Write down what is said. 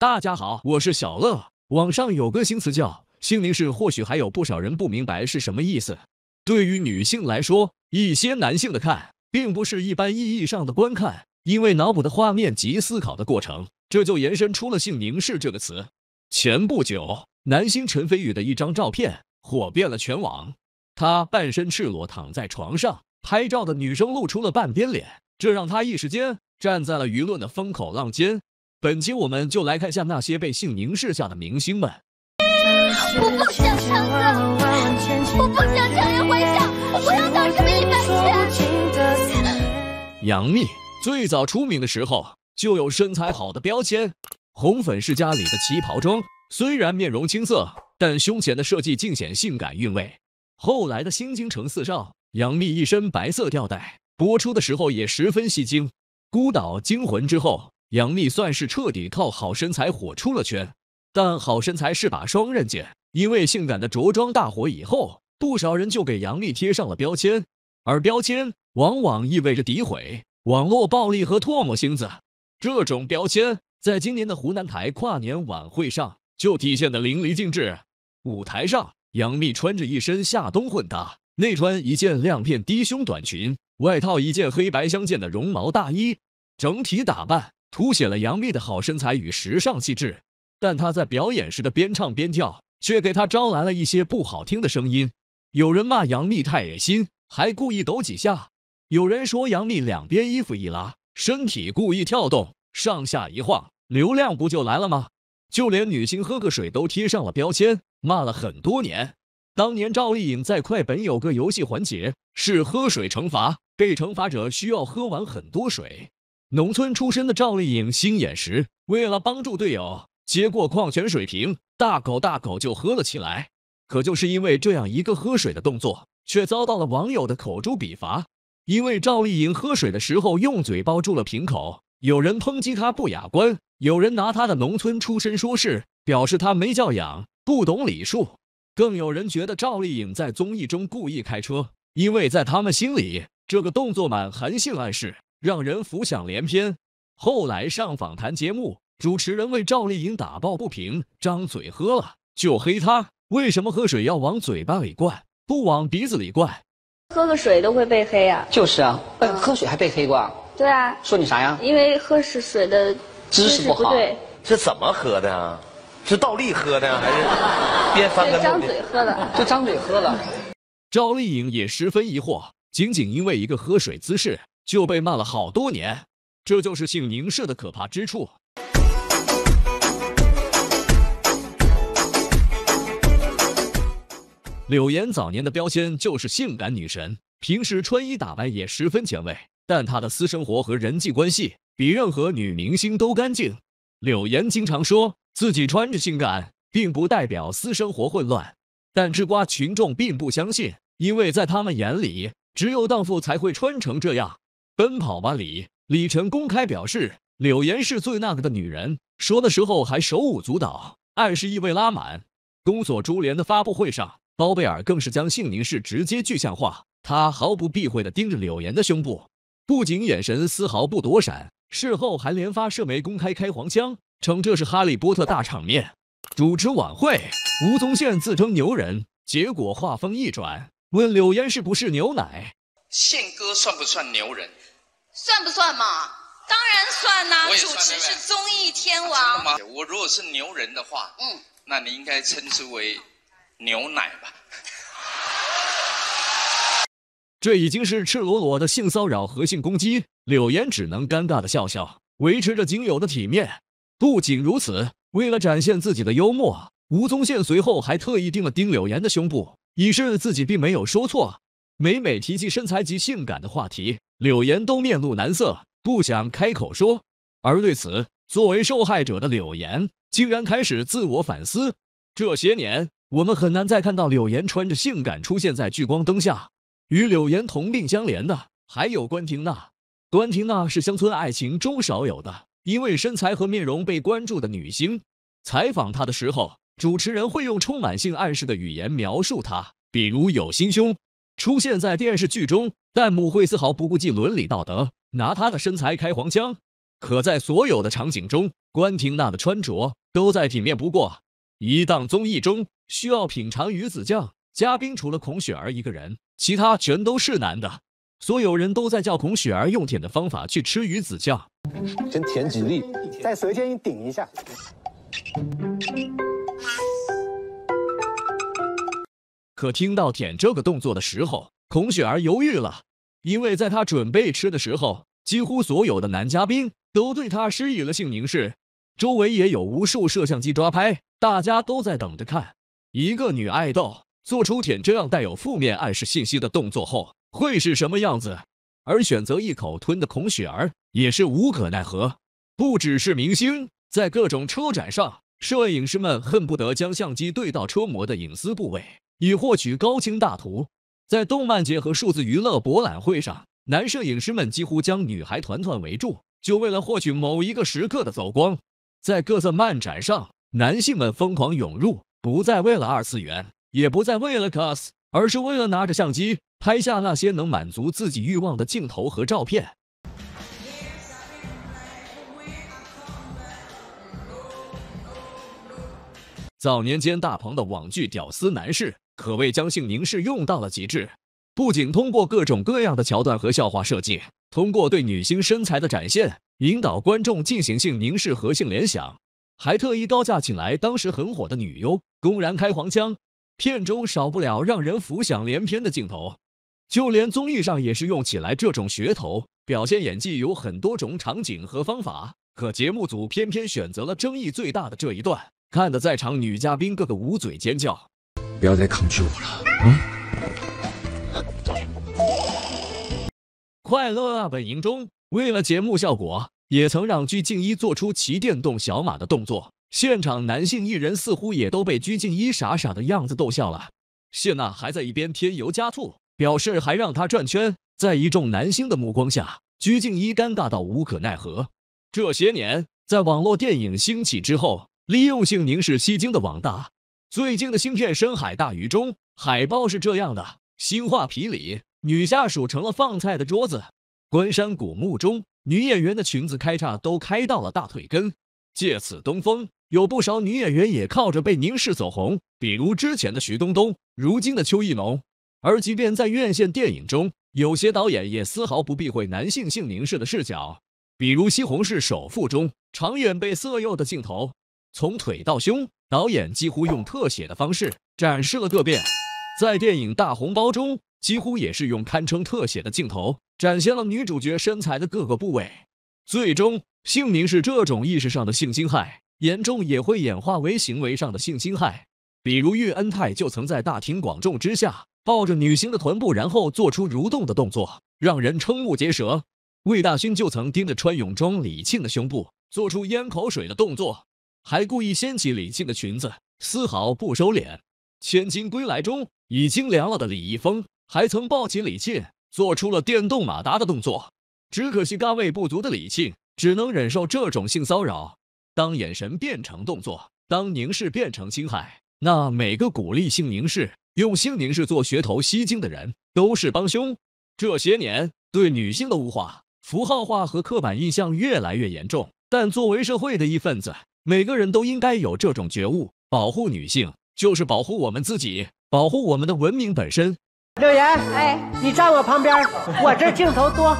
大家好，我是小乐。网上有个新词叫“性凝视”，或许还有不少人不明白是什么意思。对于女性来说，一些男性的看，并不是一般意义上的观看，因为脑补的画面及思考的过程，这就延伸出了“性凝视”这个词。前不久，男星陈飞宇的一张照片火遍了全网，他半身赤裸躺在床上，拍照的女生露出了半边脸，这让他一时间站在了舆论的风口浪尖。本期我们就来看下那些被性凝视下的明星们。我不想强哥，我不想强颜欢笑，我不要少什么一分钱。杨幂最早出名的时候就有身材好的标签，红粉世家里的旗袍装，虽然面容青涩，但胸前的设计尽显性感韵味。后来的新京城四少，杨幂一身白色吊带，播出的时候也十分吸睛。孤岛惊魂之后。杨幂算是彻底靠好身材火出了圈，但好身材是把双刃剑，因为性感的着装大火以后，不少人就给杨幂贴上了标签，而标签往往意味着诋毁、网络暴力和唾沫星子。这种标签在今年的湖南台跨年晚会上就体现得淋漓尽致。舞台上，杨幂穿着一身夏冬混搭，内穿一件亮片低胸短裙，外套一件黑白相间的绒毛大衣，整体打扮。凸显了杨幂的好身材与时尚气质，但她在表演时的边唱边跳却给她招来了一些不好听的声音。有人骂杨幂太恶心，还故意抖几下；有人说杨幂两边衣服一拉，身体故意跳动，上下一晃，流量不就来了吗？就连女星喝个水都贴上了标签，骂了很多年。当年赵丽颖在快本有个游戏环节是喝水惩罚，被惩罚者需要喝完很多水。农村出身的赵丽颖心眼实，为了帮助队友，接过矿泉水瓶，大口大口就喝了起来。可就是因为这样一个喝水的动作，却遭到了网友的口诛笔伐。因为赵丽颖喝水的时候用嘴包住了瓶口，有人抨击她不雅观，有人拿她的农村出身说事，表示她没教养、不懂礼数。更有人觉得赵丽颖在综艺中故意开车，因为在他们心里，这个动作满含性暗示。让人浮想联翩。后来上访谈节目，主持人为赵丽颖打抱不平，张嘴喝了就黑她。为什么喝水要往嘴巴里灌，不往鼻子里灌？喝个水都会被黑啊！就是啊，哎，喝水还被黑过？对啊，说你啥呀？因为喝是水的姿势不对。是怎么喝的？是倒立喝的，还是 边翻个？张嘴喝的，就张嘴喝了。赵丽颖也十分疑惑，仅仅因为一个喝水姿势。就被骂了好多年，这就是性凝视的可怕之处。柳岩早年的标签就是性感女神，平时穿衣打扮也十分前卫，但她的私生活和人际关系比任何女明星都干净。柳岩经常说自己穿着性感，并不代表私生活混乱，但吃瓜群众并不相信，因为在他们眼里，只有荡妇才会穿成这样。奔跑吧李李晨公开表示柳岩是最那个的女人，说的时候还手舞足蹈，暗示意味拉满。宫锁珠帘的发布会上，包贝尔更是将性凝视直接具象化，他毫不避讳的盯着柳岩的胸部，不仅眼神丝毫不躲闪，事后还连发社媒公开开黄腔，称这是哈利波特大场面。主持晚会，吴宗宪自称牛人，结果话锋一转，问柳岩是不是牛奶，宪哥算不算牛人？算不算嘛？当然算啦！主持是综艺天王。真我如果是牛人的话，嗯，那你应该称之为牛奶吧。这已经是赤裸裸的性骚扰和性攻击，柳岩只能尴尬的笑笑，维持着仅有的体面。不仅如此，为了展现自己的幽默，吴宗宪随后还特意定了盯柳岩的胸部，以示自己并没有说错。每每提及身材及性感的话题，柳岩都面露难色，不想开口说。而对此，作为受害者的柳岩竟然开始自我反思。这些年，我们很难再看到柳岩穿着性感出现在聚光灯下。与柳岩同病相怜的还有关婷娜。关婷娜是乡村爱情中少有的因为身材和面容被关注的女星。采访她的时候，主持人会用充满性暗示的语言描述她，比如有心胸。出现在电视剧中，戴姆会丝毫不顾及伦理道德，拿她的身材开黄腔。可在所有的场景中，关婷娜的穿着都在体面不过。一档综艺中需要品尝鱼子酱，嘉宾除了孔雪儿一个人，其他全都是男的。所有人都在教孔雪儿用舔的方法去吃鱼子酱，先舔几粒，在舌尖顶一下。可听到舔这个动作的时候，孔雪儿犹豫了，因为在她准备吃的时候，几乎所有的男嘉宾都对她施以了性凝视，周围也有无数摄像机抓拍，大家都在等着看一个女爱豆做出舔这样带有负面暗示信息的动作后会是什么样子。而选择一口吞的孔雪儿也是无可奈何。不只是明星，在各种车展上，摄影师们恨不得将相机对到车模的隐私部位。以获取高清大图。在动漫节和数字娱乐博览会上，男摄影师们几乎将女孩团团围住，就为了获取某一个时刻的走光。在各色漫展上，男性们疯狂涌入，不再为了二次元，也不再为了 cos，而是为了拿着相机拍下那些能满足自己欲望的镜头和照片。早年间，大鹏的网剧《屌丝男士》。可谓将性凝视用到了极致，不仅通过各种各样的桥段和笑话设计，通过对女星身材的展现，引导观众进行性凝视和性联想，还特意高价请来当时很火的女优，公然开黄腔。片中少不了让人浮想联翩的镜头，就连综艺上也是用起来这种噱头表现演技，有很多种场景和方法，可节目组偏偏选择了争议最大的这一段，看的在场女嘉宾个个捂嘴尖叫。不要再抗拒我了。嗯。快乐大本营中，为了节目效果，也曾让鞠婧祎做出骑电动小马的动作。现场男性艺人似乎也都被鞠婧祎傻傻的样子逗笑了。谢娜还在一边添油加醋，表示还让她转圈。在一众男星的目光下，鞠婧祎尴尬到无可奈何。这些年，在网络电影兴起之后，利用性凝视吸睛的王大。最近的新片深海大鱼中海报是这样的，新画皮里女下属成了放菜的桌子，关山古墓中女演员的裙子开叉都开到了大腿根。借此东风，有不少女演员也靠着被凝视走红，比如之前的徐冬冬，如今的邱艺浓。而即便在院线电影中，有些导演也丝毫不避讳男性性凝视的视角，比如《西红柿首富》中常远被色诱的镜头，从腿到胸。导演几乎用特写的方式展示了个遍，在电影《大红包》中，几乎也是用堪称特写的镜头展现了女主角身材的各个部位。最终，姓名是这种意识上的性侵害，严重也会演化为行为上的性侵害，比如玉恩泰就曾在大庭广众之下抱着女星的臀部，然后做出蠕动的动作，让人瞠目结舌；魏大勋就曾盯着穿泳装李沁的胸部，做出咽口水的动作。还故意掀起李沁的裙子，丝毫不收敛。《千金归来》中已经凉了的李易峰，还曾抱起李沁，做出了电动马达的动作。只可惜咖位不足的李沁，只能忍受这种性骚扰。当眼神变成动作，当凝视变成侵害，那每个鼓励性凝视、用性凝视做噱头吸睛的人，都是帮凶。这些年，对女性的物化、符号化和刻板印象越来越严重。但作为社会的一份子，每个人都应该有这种觉悟，保护女性就是保护我们自己，保护我们的文明本身。柳岩，哎，你站我旁边，我这镜头多。